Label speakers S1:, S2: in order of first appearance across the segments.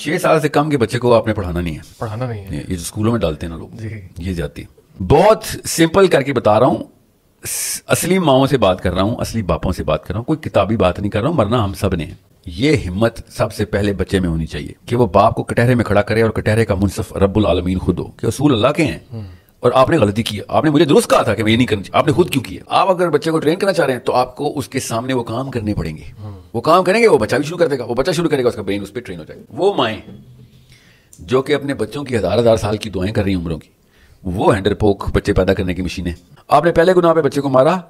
S1: छह साल से कम के बच्चे को आपने पढ़ाना नहीं है पढ़ाना नहीं है ये स्कूलों में डालते हैं ना
S2: लोग
S1: ये जाती है बहुत सिंपल करके बता रहा हूँ असली माओ से बात कर रहा हूँ असली बापों से बात कर रहा हूँ कोई किताबी बात नहीं कर रहा हूँ मरना हम सब ने ये हिम्मत सबसे पहले बच्चे में होनी चाहिए कि वो बाप को कटहरे में खड़ा करे और कटहरे का मुनसफ रबुल आलमीन खुद हो कि असूल अल्लाह के हैं हम्म। और आपने गलती की आपने मुझे दुरुस्त कहा था कि ये नहीं करना आपने खुद क्यों किया आप अगर बच्चे को ट्रेन करना चाह रहे हैं तो आपको उसके सामने वो काम करने पड़ेंगे हम्म। वो काम करेंगे वो बच्चा भी शुरू कर देगा वो बच्चा शुरू करेगा उसका ब्रेन उस पर ट्रेन हो जाएगा वो माए जो कि अपने बच्चों की हज़ार हज़ार साल की दुआएं कर रही उम्रों की वो हैंडर पोक बच्चे पैदा करने की मशीन है आपने पहले गुनाह पे बच्चे को मारा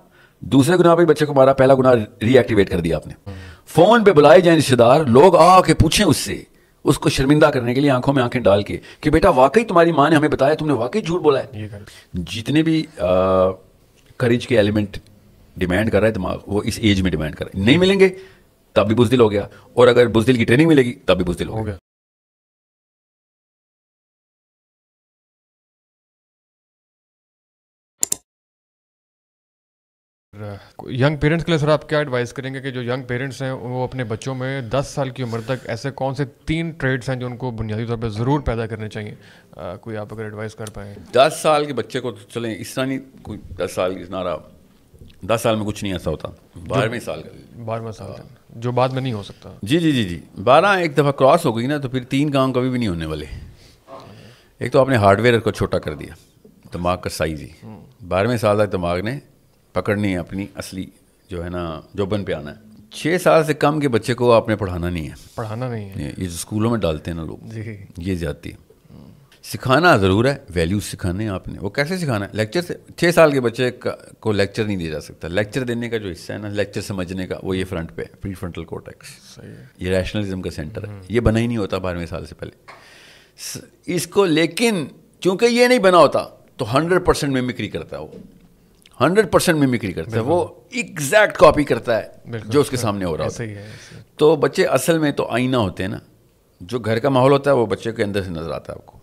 S1: दूसरे गुनाह पे बच्चे को मारा पहला गुनाह रीएक्टिवेट कर दिया आपने हम्म। फोन पे बुलाए जाए रिश्तेदार लोग आके पूछें उससे उसको शर्मिंदा करने के लिए आंखों में आंखें डाल के कि बेटा वाकई तुम्हारी माँ ने हमें बताया तुमने वाकई झूठ बोला है जितने भी करेज के एलिमेंट डिमांड कर रहा है दिमाग वो इस एज में डिमांड कर रहा है नहीं मिलेंगे तब भी बुजदिल हो गया और अगर बुजदिल की ट्रेनिंग मिलेगी तब भी बुजदिल हो गया
S2: यंग पेरेंट्स के लिए सर आप क्या एडवाइस करेंगे कि जो यंग पेरेंट्स हैं वो अपने बच्चों में 10 साल की उम्र तक ऐसे कौन से तीन ट्रेड्स हैं जो उनको बुनियादी तौर पर ज़रूर पैदा करने चाहिए आ, कोई आप अगर एडवाइस कर पाएँ
S1: दस साल के बच्चे को तो चलें इस तरह नहीं कोई दस साल इतना दस साल में कुछ नहीं ऐसा होता बारहवें साल
S2: का बारहवें साल जो बाद में नहीं हो सकता
S1: जी जी जी जी बारह एक दफ़ा क्रॉस हो गई ना तो फिर तीन काम कभी भी नहीं होने वाले एक तो आपने हार्डवेयर को छोटा कर दिया दिमाग का साइज ही हम्म। बारहवें साल तक दिमाग ने पकड़नी है अपनी असली जो है ना जोबन पे आना है छः साल से कम के बच्चे को आपने पढ़ाना नहीं है पढ़ाना नहीं है ये जो स्कूलों में डालते हैं ना लोग ये जाती है सिखाना ज़रूर है वैल्यूज सिखाने हैं आपने वो कैसे सिखाना है लेक्चर से छः साल के बच्चे को लेक्चर नहीं दिया जा सकता लेक्चर देने का जो हिस्सा है ना लेक्चर समझने का वो ये फ्रंट पे है प्री फ्रंटल कोटेक्स ये रैशनलिज्म का सेंटर है हम्म। ये बना ही नहीं होता बारहवें साल से पहले इसको लेकिन चूंकि ये नहीं बना होता तो हंड्रेड परसेंट मेमिक्री करता है वो हंड्रेड परसेंट मिमिक्री करता है वो एग्जैक्ट कॉपी करता है जो उसके सामने हो रहा होता है तो बच्चे असल में तो आईना होते हैं ना जो घर का माहौल होता है वो बच्चे के अंदर से नजर आता है आपको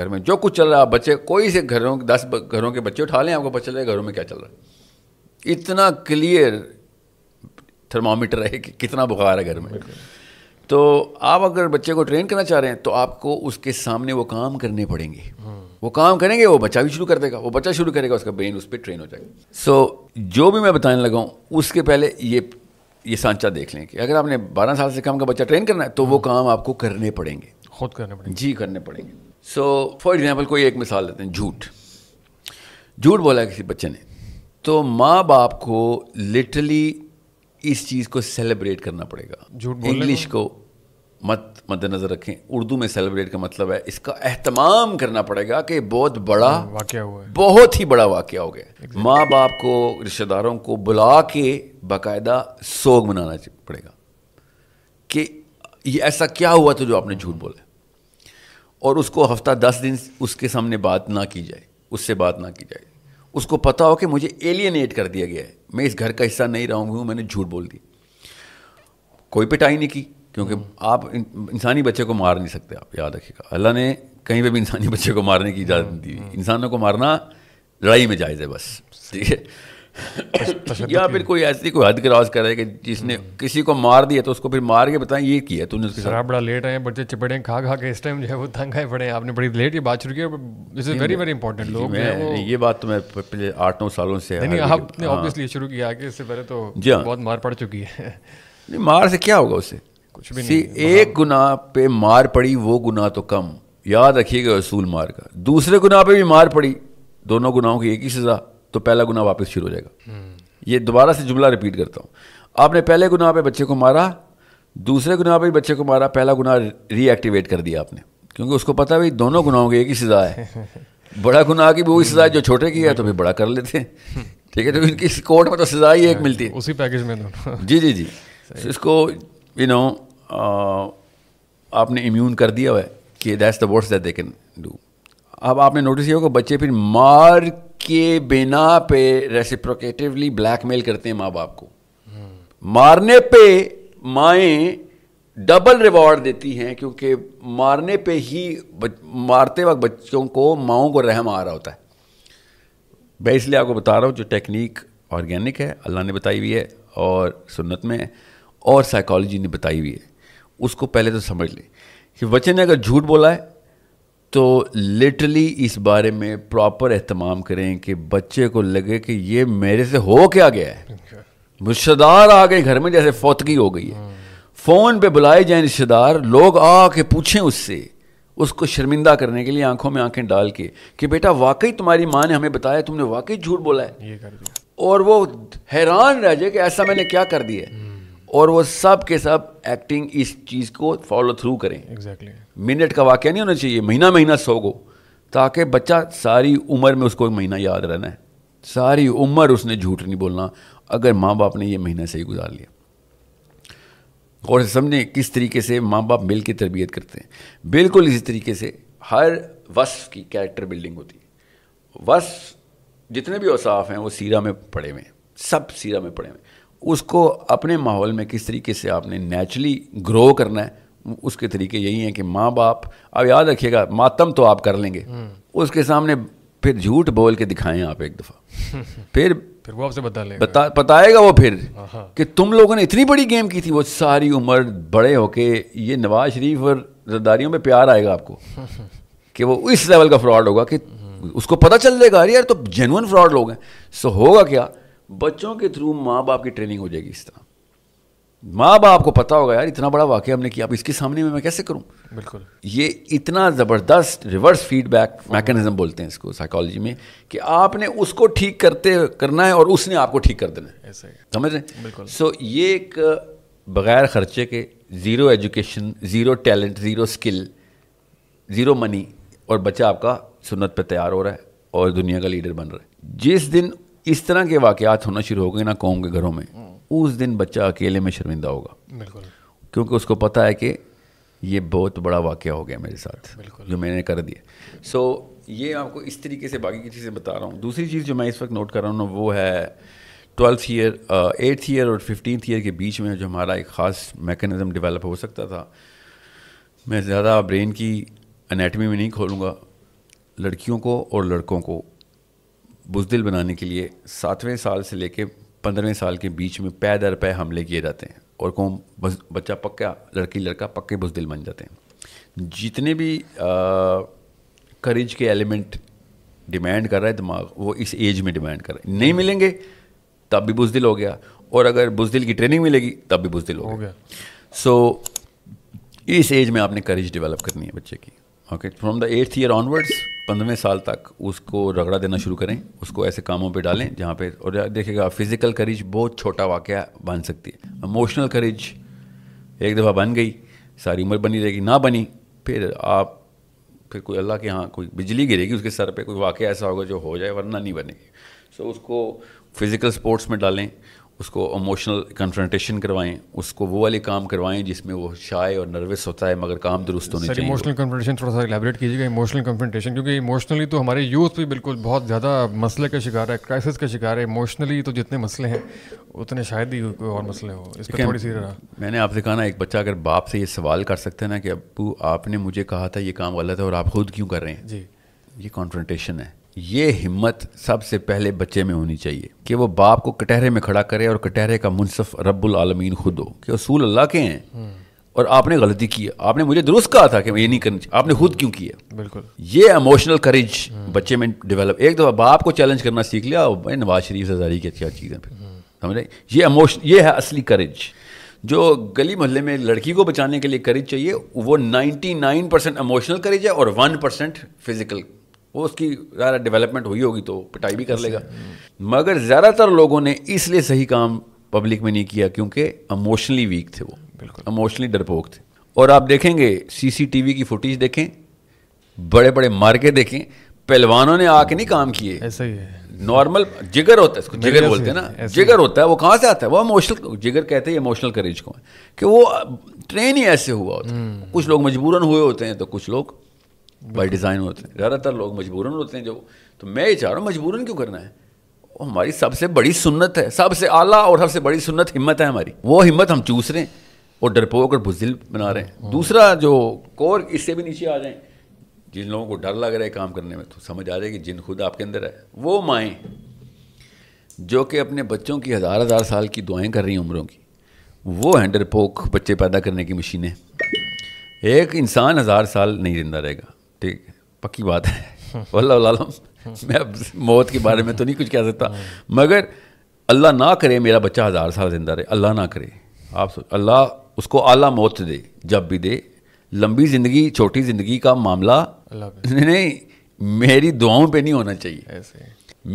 S1: घर में जो कुछ चल रहा है बच्चे कोई से घरों दस घरों के बच्चे उठा लें आपको पता चल रहा है घरों में क्या चल रहा है इतना क्लियर थर्मामीटर है कि कितना बुखार है घर में तो आप अगर बच्चे को ट्रेन करना चाह रहे हैं तो आपको उसके सामने वो काम करने पड़ेंगे हाँ। वो काम करेंगे वो बच्चा भी शुरू कर देगा वो बच्चा शुरू करेगा उसका ब्रेन उस पर ट्रेन हो जाएगा सो so, जो भी मैं बताने लगा उसके पहले ये ये सांचा देख लें कि अगर आपने 12 साल से कम का बच्चा ट्रेन करना है तो वो हम्म। काम आपको करने पड़ेंगे खुद करने पड़ेंगे जी करने पड़ेंगे सो फॉर एग्ज़ाम्पल कोई एक मिसाल लेते हैं झूठ झूठ बोला किसी बच्चे ने तो माँ बाप को लिटरली इस चीज़ को सेलिब्रेट करना पड़ेगा झूठ इंग्लिश को मत मद्देनज़र रखें उर्दू में सेलिब्रेट का मतलब है इसका एहतमाम करना पड़ेगा कि बहुत बड़ा हाँ, वाक्य हुआ है बहुत ही बड़ा वाक्य हो गया exactly. माँ बाप को रिश्तेदारों को बुला के बाकायदा सोग मनाना पड़ेगा कि ये ऐसा क्या हुआ तो जो आपने झूठ बोला और उसको हफ्ता दस दिन उसके सामने बात ना की जाए उससे बात ना की जाए उसको पता हो कि मुझे एलियनेट कर दिया गया है मैं इस घर का हिस्सा नहीं रहूँगी मैंने झूठ बोल दी कोई पिटाई नहीं की क्योंकि आप इंसानी बच्चे को मार नहीं सकते आप याद रखिएगा अल्लाह ने कहीं पे भी इंसानी बच्चे को मारने की इजाज़त नहीं दी हम्म। इंसानों को मारना लड़ाई में जायज़ है बस ठीक है या फिर कोई ऐसी कोई हद क्रॉस करे कि जिसने हम्म। किसी को मार दिया तो उसको फिर मार के बताएं ये किया तूने उसके साथ
S2: बड़ा लेट आए बच्चे चिपड़े खा खा के इस टाइम जो है वो तंग आए पड़े आपने बड़ी लेट ये बात शुरू की this is very very important लोग ये
S1: बात तो मैं पिछले आठ नौ सालों से नहीं आपने ऑब्वियसली हाँ। शुरू किया कि इससे पहले तो हाँ। बहुत मार पड़ चुकी है नहीं मार से क्या होगा उससे कुछ भी नहीं एक गुना पे मार पड़ी वो गुनाह तो कम याद रखिएगा असूल मार का दूसरे गुनाह पे भी मार पड़ी दोनों गुनाहों की एक ही सज़ा तो पहला गुना वापस शुरू हो जाएगा हम्म। ये दोबारा से जुमला रिपीट करता हूँ आपने पहले गुनाह पे बच्चे को मारा दूसरे गुनाह पे भी बच्चे को मारा पहला गुनाह रीएक्टिवेट कर दिया आपने क्योंकि उसको पता भाई दोनों गुनाहों की एक ही सज़ा है बड़ा गुनाह की भी वही सज़ा जो छोटे की है तो भी बड़ा कर लेते हैं ठीक है तो इनकी कोर्ट में तो सज़ा ही एक हाँ, मिलती है उसी पैकेज में जी जी जी इसको यू नो uh, आपने इम्यून कर दिया हुआ है कि that's the worst that they can do अब आपने नोटिस किया होगा बच्चे फिर मार के बिना पे रेसिप्रोकेटिवली ब्लैकमेल करते हैं माँ बाप को hmm. मारने पे माएँ डबल रिवॉर्ड देती हैं क्योंकि मारने पे ही मारते वक्त बच्चों को माओं को रहम आ रहा होता है मैं इसलिए आपको बता रहा हूँ जो टेक्निक ऑर्गेनिक है अल्लाह ने बताई हुई है और सुन्नत में है और साइकोलॉजी ने बताई हुई है उसको पहले तो समझ लें कि वचन ने अगर झूठ बोला है तो लिटरली इस बारे में प्रॉपर अहतमाम करें कि बच्चे को लगे कि ये मेरे से हो क्या गया है रिश्तेदार आ गए घर में जैसे फौतगी हो गई है हम्म। फ़ोन पे बुलाए जाए रिश्तेदार लोग आके पूछें उससे उसको शर्मिंदा करने के लिए आंखों में आंखें डाल के कि बेटा वाकई तुम्हारी माँ ने हमें बताया तुमने वाकई झूठ बोला है ये कर दिया और वो हैरान रह जाए कि ऐसा मैंने क्या कर दिया है हम्म। और वो सब के सब एक्टिंग इस चीज़ को फॉलो थ्रू करें एग्जैक्टली exactly. मिनट का वाक्य नहीं होना चाहिए महीना महीना सौ गो ताकि बच्चा सारी उम्र में उसको महीना याद रहना है सारी उम्र उसने झूठ नहीं बोलना अगर माँ बाप ने ये महीना सही गुजार लिया और समझें किस तरीके से माँ बाप मिल के तरबियत करते हैं बिल्कुल इसी तरीके से हर वस्फ की कैरेक्टर बिल्डिंग होती है वस्फ जितने भी औसाफ हैं वो सीरा में पड़े हुए हैं सब सीरा में पड़े हुए हैं उसको अपने माहौल में किस तरीके से आपने नेचुरली ग्रो करना है उसके तरीके यही हैं कि माँ बाप अब याद रखिएगा मातम तो आप कर लेंगे हम्म। उसके सामने फिर झूठ बोल के दिखाएं आप एक दफ़ा फिर फिर वो आपसे बता लेगा बता बताएगा वो फिर कि तुम लोगों ने इतनी बड़ी गेम की थी वो सारी उम्र बड़े होके ये नवाज शरीफ और जरदारियों में प्यार आएगा आपको कि वो इस लेवल का फ्रॉड होगा कि हम्म। उसको पता चल जाएगा अरे यार तो जेनुअन फ्रॉड लोग हैं सो होगा क्या बच्चों के थ्रू माँ बाप की ट्रेनिंग हो जाएगी इस तरह माँ बाप को पता होगा यार इतना बड़ा वाक्य हमने किया अब इसके सामने में मैं कैसे करूँ बिल्कुल ये इतना ज़बरदस्त रिवर्स फीडबैक मैकेनिज्म बोलते हैं इसको साइकोलॉजी में कि आपने उसको ठीक करते करना है और उसने आपको ठीक कर देना है ऐसा समझ रहे बिल्कुल सो so, ये एक बगैर खर्चे के zero education zero talent zero skill zero money और बच्चा आपका सुन्नत पर तैयार हो रहा है और दुनिया का लीडर बन रहा है जिस दिन इस तरह के वाक़ात होना शुरू हो गए ना कौम के घरों में हम्म। उस दिन बच्चा अकेले में शर्मिंदा होगा क्योंकि उसको पता है कि ये बहुत बड़ा वाक़ हो गया मेरे साथ जो मैंने कर दिया सो so, ये आपको इस तरीके से बाकी की चीज़ें बता रहा हूँ दूसरी चीज़ जो मैं इस वक्त नोट कर रहा हूँ ना वो है ट्वेल्थ ईयर एट्थ ईयर और फिफ्टीथ ईयर के बीच में जो हमारा एक ख़ास मेकनिज़म डेवलप हो सकता था मैं ज़्यादा ब्रेन की अनेटमी में नहीं खोलूँगा लड़कियों को और लड़कों को बुजदिल बनाने के लिए सातवें साल से लेकर पंद्रहवें साल के बीच में पै दर पै हमले किए जाते हैं और कौम बच्चा पक्का लड़की लड़का पक्के बुजदिल बन जाते हैं जितने भी करेज के एलिमेंट डिमांड कर रहा है दिमाग वो इस एज में डिमांड कर रहा है नहीं मिलेंगे तब भी बुजदिल हो गया और अगर बुजदिल की ट्रेनिंग मिलेगी तब भी बुजदिल हो गया सो so, इस एज में आपने करेज डेवलप करनी है बच्चे की okay from the eighth year onwards पंद्रहवें साल तक उसको रगड़ा देना शुरू करें उसको ऐसे कामों पे डालें जहाँ पे और देखिएगा फिजिकल करेज बहुत छोटा वाक़ बन सकती है इमोशनल करेज एक दफ़ा बन गई सारी उम्र बनी रहेगी ना बनी फिर आप फिर कोई अल्लाह के यहाँ कोई बिजली गिरेगी उसके सर पे कोई वाक़ ऐसा होगा जो हो जाए वरना नहीं बनेगी सो so, उसको फिज़िकल स्पोर्ट्स में डालें उसको इमोशनल कन्फ्रंटेशन करवाएं उसको वो वाले काम करवाएं जिसमें वो शाय और नर्वस होता है मगर काम दुरुस्त होने चाहिए इमोशनल
S2: कन्फ्रंटेशन थोड़ा सा एलेबरेट कीजिएगा इमोशनल कन्फ्रंटेशन क्योंकि इमोशनली तो हमारे यूथ भी बिल्कुल बहुत ज़्यादा मसले का शिकार है क्राइसिस का शिकार है इमोशनली तो जितने मसले हैं उतने शायद ही कोई और मसले हो इस थोड़ी सी
S1: मैंने आपसे कहा ना एक बच्चा अगर बाप से ये सवाल कर सकता है ना कि अबू आपने मुझे कहा था ये काम गलत है और आप खुद क्यों कर रहे हैं जी ये कॉन्फ्रंटेशन है ये हिम्मत सबसे पहले बच्चे में होनी चाहिए कि वो बाप को कटहरे में खड़ा करे और कटहरे का मुनसफ रब्बुल आलमीन खुद हो कि असूल अल्लाह के हैं हम्म। और आपने गलती की है आपने मुझे दुरुस्त कहा था कि ये नहीं करना आपने खुद क्यों किया बिल्कुल ये इमोशनल हम्म। करेज बच्चे में डेवलप एक दफ़ा बाप को चैलेंज करना सीख लिया भाई नवाज शरीफ हजारी की चीज़ें फिर हम्म। समझ रहे ये इमोशन ये है असली करेज जो गली मोहल्ले में लड़की को बचाने के लिए करेज चाहिए वो 99 परसेंट इमोशनल करेज है और 1 परसेंट फिजिकल वो उसकी ज़्यादा डेवलपमेंट हुई होगी तो पिटाई भी कर लेगा हाँ। मगर ज़्यादातर लोगों ने इसलिए सही काम पब्लिक में नहीं किया क्योंकि इमोशनली वीक थे वो बिल्कुल इमोशनली डरपोक थे और आप देखेंगे सीसीटीवी की फुटेज देखें बड़े बड़े मार्के देखें पहलवानों ने आके नहीं काम किए ऐसा ही है नॉर्मल जिगर होता है इसको जिगर बोलते हैं ना जिगर होता है वो कहाँ से आता है वो इमोशनल जिगर कहते हैं इमोशनल करेज को कि वो ट्रेन ही ऐसे हुआ होता है हम्म। कुछ लोग मजबूरन हुए होते हैं तो कुछ लोग बाई डिज़ाइन होते हैं ज़्यादातर लोग मजबूरन होते हैं जो तो मैं ये चाह रहा हूँ मजबूरन क्यों करना है वो हमारी सबसे बड़ी सुन्नत है सबसे आला और सबसे बड़ी सुन्नत हिम्मत है हमारी वो हिम्मत हम चूस रहे हैं और डरपोक और बुजिल बना रहे हैं दूसरा जो कोर इससे भी नीचे आ जाए जिन लोगों को डर लग रहा है काम करने में तो समझ आ जाएगी जिन खुद आपके अंदर है वो माएँ जो कि अपने बच्चों की हज़ार हज़ार साल की दुआएं कर रही हैं उम्रों की वो हैं डरपोक बच्चे पैदा करने की मशीनें एक इंसान हज़ार साल नहीं जिंदा रहेगा ठीक पक्की बात है वल्लम मैं अब मौत के बारे में तो नहीं कुछ कह सकता मगर अल्लाह ना करे मेरा बच्चा हज़ार साल जिंदा रहे अल्लाह ना करे आप सोच अल्लाह उसको आला मौत दे जब भी दे लंबी ज़िंदगी छोटी ज़िंदगी का मामला नहीं मेरी दुआओं पे नहीं होना चाहिए ऐसे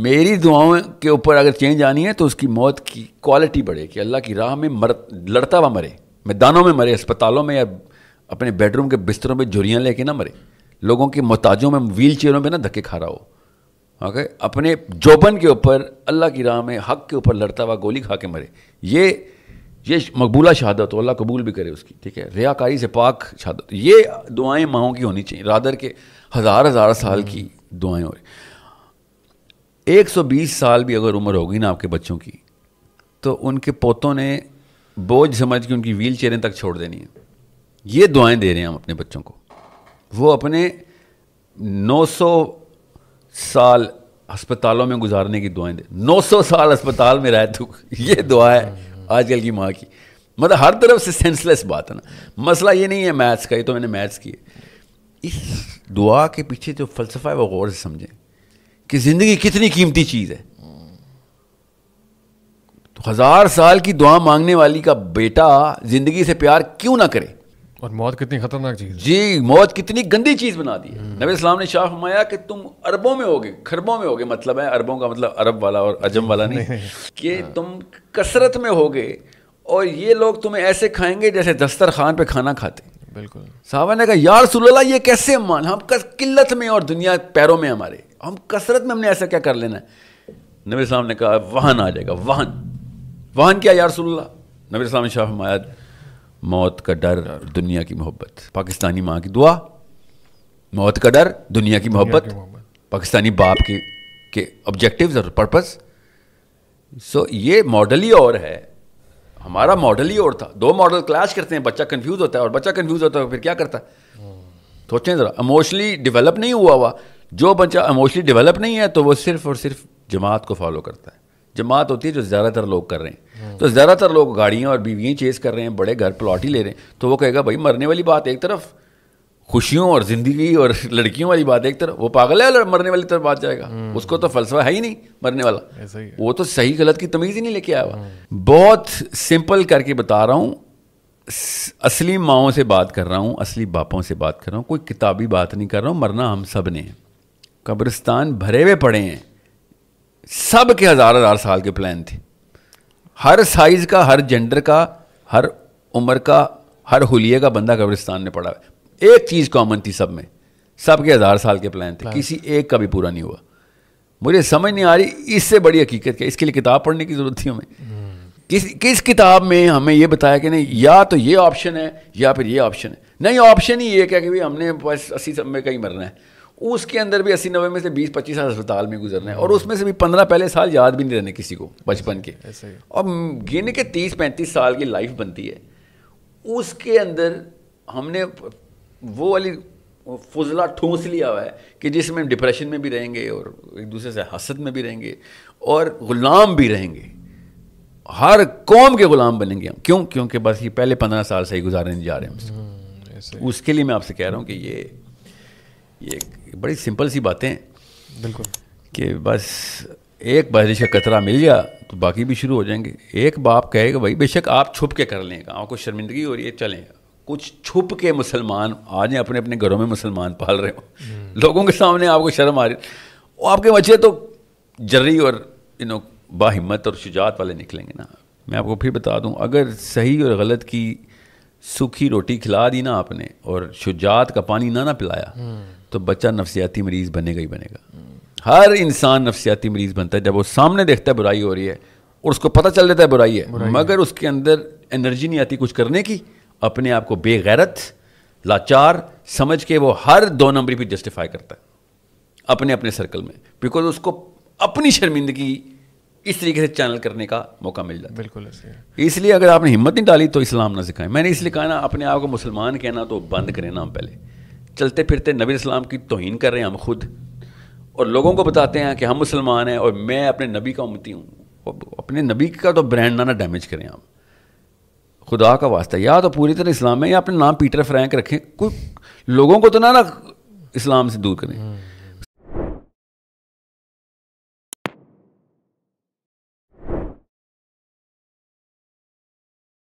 S1: मेरी दुआओं के ऊपर अगर चेंज आनी है तो उसकी मौत की क्वालिटी बढ़े कि अल्लाह की राह में मर लड़ता हुआ मरे मैदानों में मरे अस्पतालों में या अपने बेडरूम के बिस्तरों पे झुरियाँ लेके ना मरे लोगों के मोहताजों में व्हील चेयरों में ना धक्के खा रहा हो ओके अपने जोबन के ऊपर अल्लाह की राह में हक के ऊपर लड़ता हुआ गोली खा के मरे ये ये मकबूला शहादत हो अल्लाह कबूल भी करे उसकी ठीक है रियाकारी से पाक शहादत ये दुआएं माओ की होनी चाहिए रादर के हज़ार हज़ार साल की दुआएं हो रही एक सौ बीस साल भी अगर उम्र होगी ना आपके बच्चों की तो उनके पोतों ने बोझ समझ के उनकी व्हील चेयरें तक छोड़ देनी है ये दुआएं दे रहे हैं हम अपने बच्चों को वो अपने 900 साल अस्पतालों में गुजारने की दुआएं दे 900 साल अस्पताल में रह तू ये दुआ है आजकल की माँ की मतलब हर तरफ से सेंसलेस बात है ना मसला ये नहीं है मैथ्स का ये तो मैंने मैथ्स की है इस दुआ के पीछे जो फलसफा है वो गौर से समझें कि ज़िंदगी कितनी कीमती चीज़ है तो हज़ार साल की दुआ मांगने वाली का बेटा ज़िंदगी से प्यार क्यों ना करे
S2: और मौत कितनी खतरनाक चीज
S1: जी मौत कितनी गंदी चीज बना दी है नबी इस्लाम ने शाह फरमाया कि तुम अरबों में होगे खरबों में होगे मतलब है अरबों का मतलब अरब वाला और अजम वाला नहीं, नहीं। कि हाँ। तुम कसरत में होगे और ये लोग तुम्हें ऐसे खाएंगे जैसे दस्तर खान पे खाना खाते बिल्कुल साहबा ने कहा यार सुल्ला ये कैसे मान हम किल्लत में और दुनिया पैरों में हमारे हम कसरत में हमने ऐसा क्या कर लेना नबी इस्लाम ने कहा वाहन आ जाएगा वाहन वाहन क्या यार सुल्ला नबी इस्लाम शाह फरमाया मौत का डर दुनिया की मोहब्बत पाकिस्तानी माँ की दुआ मौत का डर दुनिया की मोहब्बत पाकिस्तानी बाप के के ऑब्जेक्टिव्स और पर्पस सो so, ये मॉडल ही और है हमारा मॉडल ही और था दो मॉडल क्लैश करते हैं बच्चा कंफ्यूज होता है और बच्चा कंफ्यूज होता है फिर क्या करता है सोचें ज़रा इमोशनली डेवलप नहीं हुआ हुआ जो बच्चा इमोशनली डेवलप नहीं है तो वो सिर्फ और सिर्फ जमात को फॉलो करता है जमात होती है जो ज़्यादातर लोग कर रहे हैं तो ज़्यादातर लोग गाड़ियाँ और बीवियाँ चेस कर रहे हैं बड़े घर प्लॉट ही ले रहे हैं तो वो कहेगा भाई मरने वाली बात एक तरफ खुशियों और ज़िंदगी और लड़कियों वाली बात एक तरफ वो पागल है मरने वाली तरफ बात जाएगा हम्म। उसको तो फलसफा है ही नहीं मरने वाला वो तो सही गलत की तमीज़ ही नहीं लेके आया हुआ हम्म। बहुत सिंपल करके बता रहा हूँ असली माओ से बात कर रहा हूँ असली बापों से बात कर रहा हूँ कोई किताबी बात नहीं कर रहा हूँ मरना हम सब ने कब्रिस्तान भरे हुए पड़े हैं सब के हज़ार हज़ार साल के प्लान थे हर साइज का हर जेंडर का हर उम्र का हर हुलिये का बंदा कब्रिस्तान ने पढ़ा एक चीज़ कॉमन थी सब में सब के हज़ार साल के प्लान थे किसी एक का भी पूरा नहीं हुआ मुझे समझ नहीं आ रही इससे बड़ी हकीकत क्या इसके लिए किताब पढ़ने की ज़रूरत थी हमें हम्म। किस किस किताब में हमें यह बताया कि नहीं या तो ये ऑप्शन है या फिर ये ऑप्शन है नहीं ऑप्शन ही ये क्या कि भाई हमने बस अस्सी सब में कहीं मरना है उसके अंदर भी अस्सी नब्बे में से बीस पच्चीस साल अस्पताल में गुजरना है और उसमें से भी पंद्रह पहले साल याद भी नहीं रहने किसी को बचपन के और गिने के तीस पैंतीस साल की लाइफ बनती है उसके अंदर हमने वो वाली फजला ठूस लिया हुआ है कि जिसमें हम डिप्रेशन में भी रहेंगे और एक दूसरे से हसद में भी रहेंगे और ग़ुलाम भी रहेंगे हर कौम के ग़ुलाम बनेंगे हम क्यों क्योंकि बस ये पहले पंद्रह साल से ही गुजारने जा रहे हैं हम्म, उसके लिए मैं आपसे कह रहा हूँ कि ये ये बड़ी सिंपल सी बातें बिल्कुल कि बस एक बारिश का कतरा मिल गया तो बाकी भी शुरू हो जाएंगे एक बाप कहेगा भाई बेशक आप छुप के कर लें गाँव को शर्मिंदगी हो रही है चलें कुछ छुप के मुसलमान आज अपने अपने घरों में मुसलमान पाल रहे हो हम्म। लोगों के सामने आपको शर्म आ रही वो आपके बच्चे तो जर्री और यू नो बाहिम्मत और शुजात वाले निकलेंगे ना मैं आपको फिर बता दूं अगर सही और गलत की सूखी रोटी खिला दी ना आपने और शुजात का पानी ना ना पिलाया हम्म। तो बच्चा नफसियाती मरीज़ बनेगा ही बनेगा हर इंसान नफसियाती मरीज़ बनता है जब वो सामने देखता है बुराई हो रही है और उसको पता चल जाता है बुराई है बुराई मगर है। उसके अंदर एनर्जी नहीं आती कुछ करने की अपने आप को बेगैरत लाचार समझ के वो हर दो नंबर पर जस्टिफाई करता है अपने अपने सर्कल में बिकॉज उसको अपनी शर्मिंदगी इस तरीके से चैनल करने का मौका मिल जाता है बिल्कुल इसलिए अगर आपने हिम्मत नहीं डाली तो इस्लाम ना सिखाएं मैंने इसलिए कहा ना अपने आप को मुसलमान कहना तो बंद करें ना हम पहले चलते फिरते नबी इस्लाम की तोहन कर रहे हैं हम खुद और लोगों को बताते हैं कि हम मुसलमान हैं और मैं अपने नबी का उमती हूँ अपने नबी का तो ब्रांड ना ना डैमेज करें आप खुदा का वास्ता या तो पूरी तरह इस्लाम है या अपने नाम पीटर फ्रैंक रखें कोई लोगों को तो ना ना इस्लाम से दूर करें हम्म।